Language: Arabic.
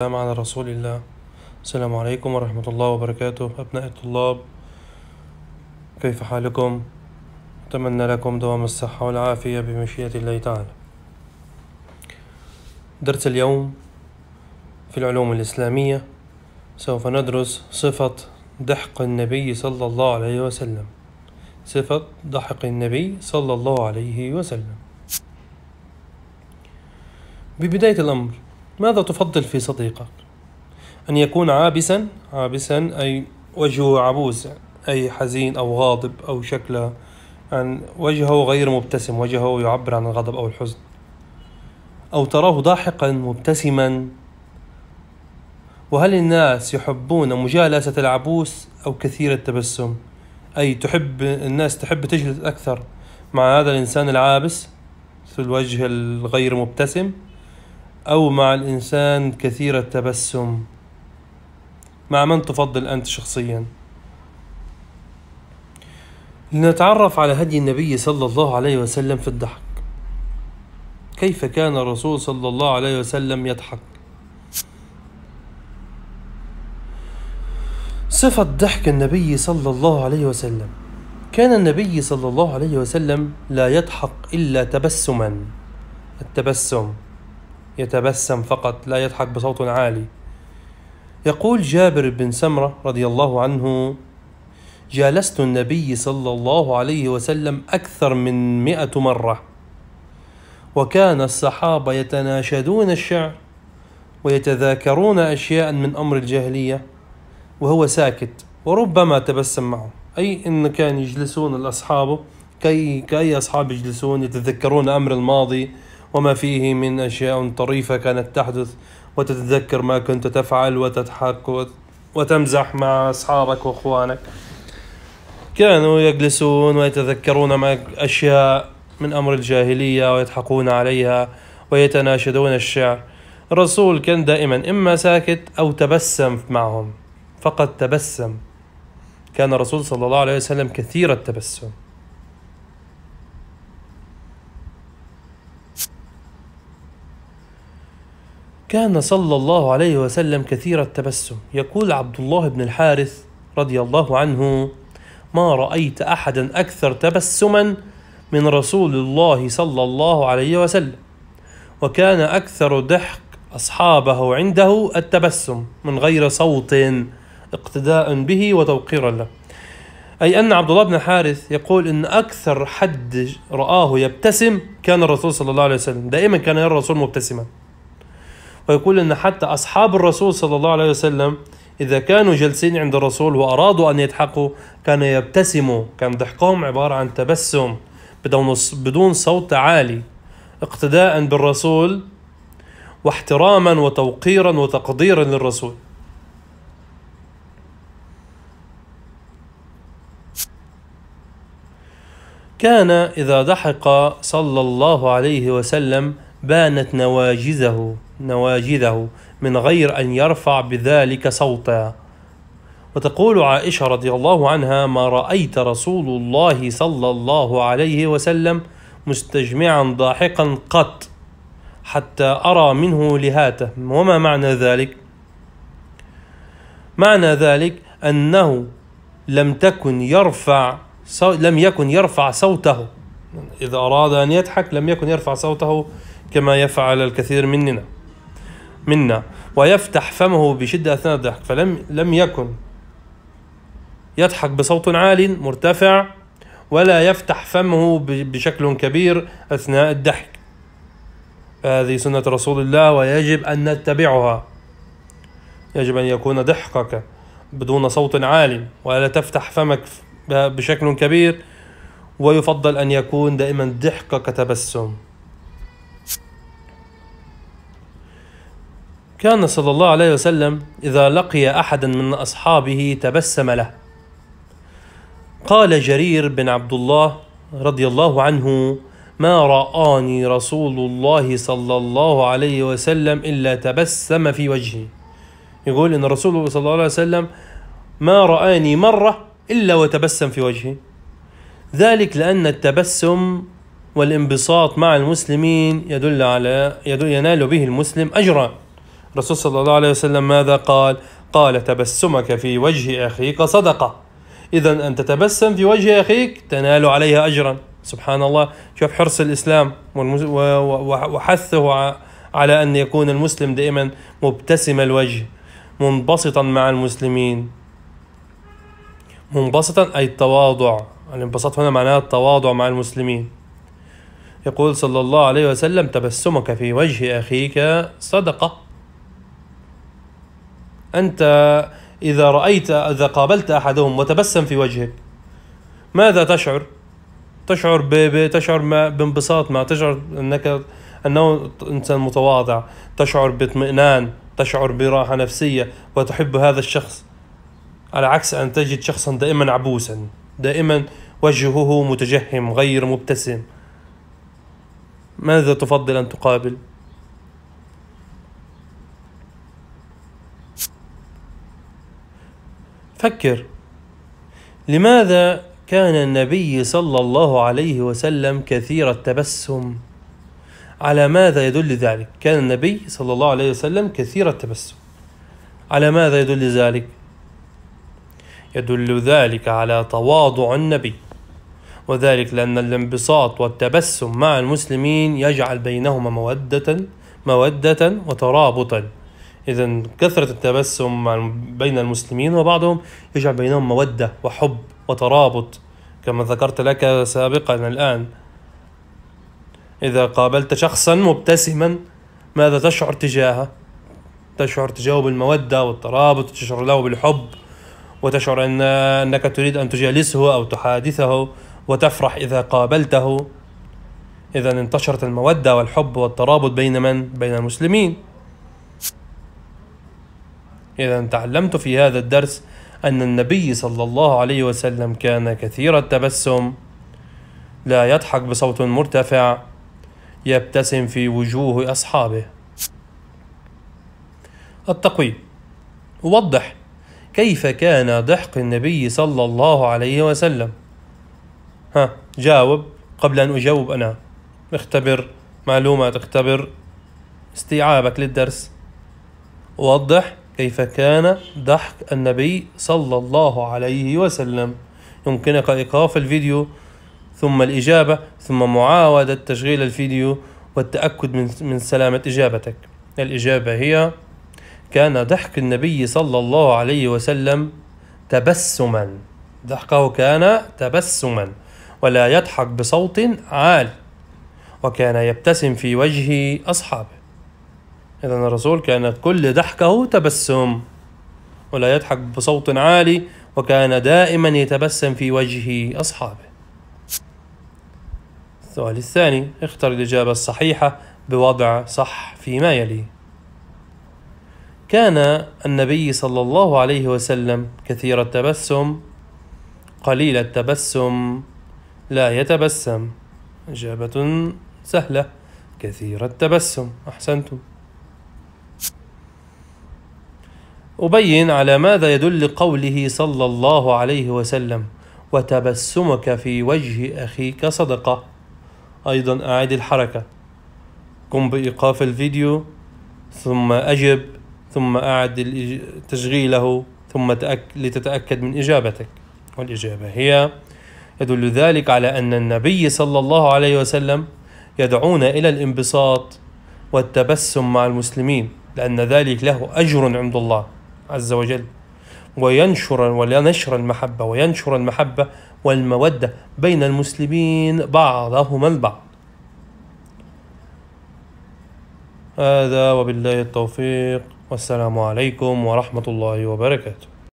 السلام على رسول الله السلام عليكم ورحمة الله وبركاته أبناء الطلاب كيف حالكم؟ أتمنى لكم دوام الصحة والعافية بمشيئة الله تعالى درس اليوم في العلوم الإسلامية سوف ندرس صفة دحق النبي صلى الله عليه وسلم صفة دحق النبي صلى الله عليه وسلم ببداية الأمر ماذا تفضل في صديقك أن يكون عابسا عابسا أي وجهه عبوس أي حزين أو غاضب أو شكله عن وجهه غير مبتسم وجهه يعبر عن الغضب أو الحزن أو تراه ضاحكا مبتسما وهل الناس يحبون مجالسة العبوس أو كثير التبسم أي تحب الناس تحب تجلس أكثر مع هذا الإنسان العابس في الوجه الغير مبتسم أو مع الإنسان كثير التبسم مع من تفضل أنت شخصيا لنتعرف على هدي النبي صلى الله عليه وسلم في الضحك كيف كان الرسول صلى الله عليه وسلم يضحك صفة ضحك النبي صلى الله عليه وسلم كان النبي صلى الله عليه وسلم لا يضحك إلا تبسما التبسم يتبسم فقط لا يضحك بصوت عالي يقول جابر بن سمرة رضي الله عنه جالست النبي صلى الله عليه وسلم أكثر من مئة مرة وكان الصحابة يتناشدون الشعر ويتذاكرون أشياء من أمر الجاهلية وهو ساكت وربما تبسم معه أي إن كان يجلسون الأصحاب كي كأي أصحاب يجلسون يتذكرون أمر الماضي وما فيه من أشياء طريفة كانت تحدث وتتذكر ما كنت تفعل وتضحك وتمزح مع أصحابك وأخوانك كانوا يجلسون ويتذكرون ما أشياء من أمر الجاهلية ويضحكون عليها ويتناشدون الشعر الرسول كان دائما إما ساكت أو تبسم معهم فقد تبسم كان الرسول صلى الله عليه وسلم كثير التبسم كان صلى الله عليه وسلم كثير التبسم يقول عبد الله بن الحارث رضي الله عنه ما رأيت أحدا أكثر تبسما من رسول الله صلى الله عليه وسلم وكان أكثر ضحك أصحابه عنده التبسم من غير صوت اقتداء به وتوقيرا له أي أن عبد الله بن حارث يقول أن أكثر حد رآه يبتسم كان الرسول صلى الله عليه وسلم دائما كان يرى الرسول مبتسما ويقول أن حتى أصحاب الرسول صلى الله عليه وسلم إذا كانوا جالسين عند الرسول وأرادوا أن يضحكوا كانوا يبتسموا كان ضحكهم عبارة عن تبسم بدون بدون صوت عالي اقتداء بالرسول واحتراما وتوقيرا وتقديرا للرسول كان إذا ضحك صلى الله عليه وسلم بانت نواجذه نواجذه من غير أن يرفع بذلك صوتا وتقول عائشة رضي الله عنها ما رأيت رسول الله صلى الله عليه وسلم مستجمعا ضاحكا قط حتى أرى منه لهاته وما معنى ذلك؟ معنى ذلك أنه لم تكن يرفع لم يكن يرفع صوته إذا أراد أن يضحك لم يكن يرفع صوته كما يفعل الكثير مننا منا ويفتح فمه بشدة أثناء الضحك فلم لم يكن يضحك بصوت عال مرتفع ولا يفتح فمه بشكل كبير أثناء الضحك هذه سنة رسول الله ويجب أن نتبعها يجب أن يكون ضحكك بدون صوت عال ولا تفتح فمك بشكل كبير ويفضل أن يكون دائما ضحكك تبسم كان صلى الله عليه وسلم إذا لقي أحدا من أصحابه تبسم له قال جرير بن عبد الله رضي الله عنه ما رآني رسول الله صلى الله عليه وسلم إلا تبسم في وجهي يقول إن رسول الله صلى الله عليه وسلم ما رآني مرة إلا وتبسم في وجهي ذلك لأن التبسم والانبساط مع المسلمين يدل على يدل ينال به المسلم أجرًا الرسول صلى الله عليه وسلم ماذا قال قال تبسمك في وجه أخيك صدقة إذا أن تتبسم في وجه أخيك تنال عليها أجرا سبحان الله شوف حرص الإسلام وحثه على أن يكون المسلم دائما مبتسم الوجه منبسطا مع المسلمين منبسطا أي التواضع الانبساط هنا معناه التواضع مع المسلمين يقول صلى الله عليه وسلم تبسمك في وجه أخيك صدقة أنت إذا رأيت إذا قابلت أحدهم وتبسم في وجهه ماذا تشعر؟ تشعر ب... تشعر ما بانبساط ما تشعر أنك أنه إنسان متواضع تشعر باطمئنان تشعر براحة نفسية وتحب هذا الشخص على عكس أن تجد شخصا دائما عبوسا دائما وجهه متجهم غير مبتسم ماذا تفضل أن تقابل؟ فكر لماذا كان النبي صلى الله عليه وسلم كثير التبسم على ماذا يدل ذلك كان النبي صلى الله عليه وسلم كثير التبسم على ماذا يدل ذلك يدل ذلك على تواضع النبي وذلك لأن الانبساط والتبسم مع المسلمين يجعل بينهما مودة مودة وترابطا إذا كثرة التبسم بين المسلمين وبعضهم يجعل بينهم مودة وحب وترابط كما ذكرت لك سابقا الآن إذا قابلت شخصا مبتسما ماذا تشعر تجاهه؟ تشعر تجاهه بالمودة والترابط تشعر له بالحب وتشعر أن أنك تريد أن تجالسه أو تحادثه وتفرح إذا قابلته إذا انتشرت المودة والحب والترابط بين من؟ بين المسلمين إذا تعلمت في هذا الدرس أن النبي صلى الله عليه وسلم كان كثير التبسم لا يضحك بصوت مرتفع يبتسم في وجوه أصحابه التقويم وضح كيف كان ضحك النبي صلى الله عليه وسلم ها جاوب قبل أن أجاوب أنا اختبر معلومات اختبر استيعابك للدرس وضح كيف كان ضحك النبي صلى الله عليه وسلم يمكنك إيقاف الفيديو ثم الإجابة ثم معاودة تشغيل الفيديو والتأكد من, من سلامة إجابتك الإجابة هي كان ضحك النبي صلى الله عليه وسلم تبسما ضحكه كان تبسما ولا يضحك بصوت عال وكان يبتسم في وجه أصحابه إذا الرسول كان كل ضحكه تبسم ولا يضحك بصوت عالي وكان دائما يتبسم في وجه أصحابه السؤال الثاني اختر الإجابة الصحيحة بوضع صح فيما يلي كان النبي صلى الله عليه وسلم كثير التبسم قليل التبسم لا يتبسم إجابة سهلة كثير التبسم أحسنتم أبين على ماذا يدل قوله صلى الله عليه وسلم وتبسمك في وجه أخيك صدقة أيضا أعد الحركة قم بإيقاف الفيديو ثم أجب ثم أعد تشغيله ثم لتتأكد من إجابتك والإجابة هي يدل ذلك على أن النبي صلى الله عليه وسلم يدعونا إلى الانبساط والتبسم مع المسلمين لأن ذلك له أجر عند الله عز وجل وينشر ولنشر المحبة وينشر المحبة والمودة بين المسلمين بعضهما البعض هذا وبالله التوفيق والسلام عليكم ورحمة الله وبركاته